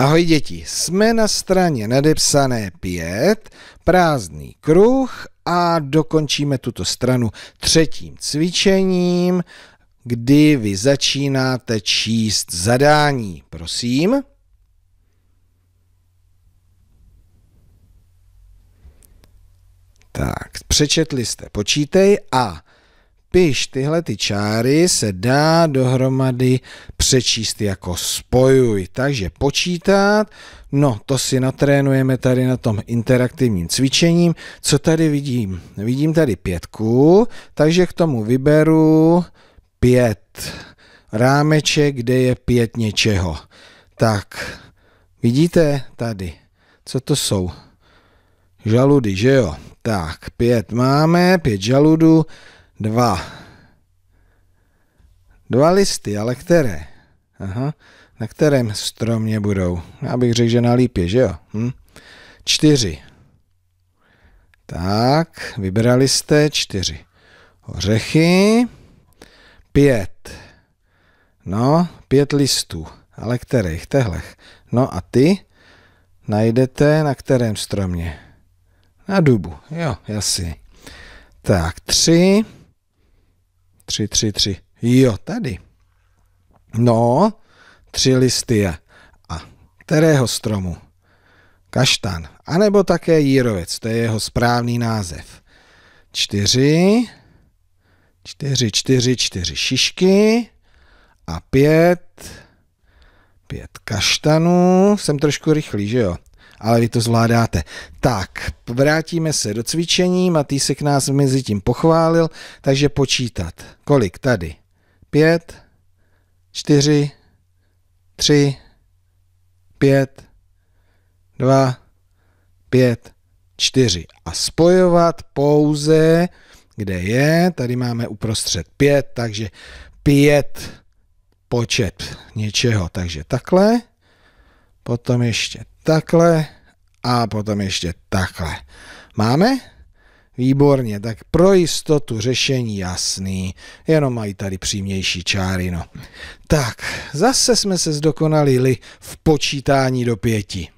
Ahoj děti, jsme na straně nadepsané 5, prázdný kruh a dokončíme tuto stranu třetím cvičením, kdy vy začínáte číst zadání. Prosím. Tak, přečetli jste, počítej a spíš tyhle ty čáry se dá dohromady přečíst jako spojuj. Takže počítat, no to si natrénujeme tady na tom interaktivním cvičením. Co tady vidím? Vidím tady pětku, takže k tomu vyberu pět. Rámeček, kde je pět něčeho. Tak, vidíte tady, co to jsou? Žaludy, že jo? Tak, pět máme, pět žaludů dva. Dva listy, ale které? Aha. Na kterém stromě budou? Já bych řekl, že na lípě, že jo? Hm? Čtyři. Tak, vybrali jste čtyři. Ořechy. Pět. No, pět listů. Ale kterých? Tehlech. No a ty najdete na kterém stromě? Na dubu. Jo, jasně. Tak, tři. Tři, tři, tři. Jo, tady. No, tři listy je. A kterého stromu? Kaštan. A nebo také jírovec, to je jeho správný název. Čtyři, čtyři, čtyři, čtyři šišky a pět, pět kaštanů. Jsem trošku rychlý, že jo? ale vy to zvládáte. Tak, vrátíme se do cvičení, Matýsek nás mezi tím pochválil, takže počítat. Kolik tady? Pět, čtyři, tři, pět, dva, pět, čtyři. A spojovat pouze, kde je, tady máme uprostřed pět, takže pět počet něčeho. Takže takhle, potom ještě takhle a potom ještě takhle. Máme? Výborně, tak pro jistotu řešení jasný, jenom mají tady přímější čáry, no. Tak, zase jsme se zdokonalili v počítání do pěti.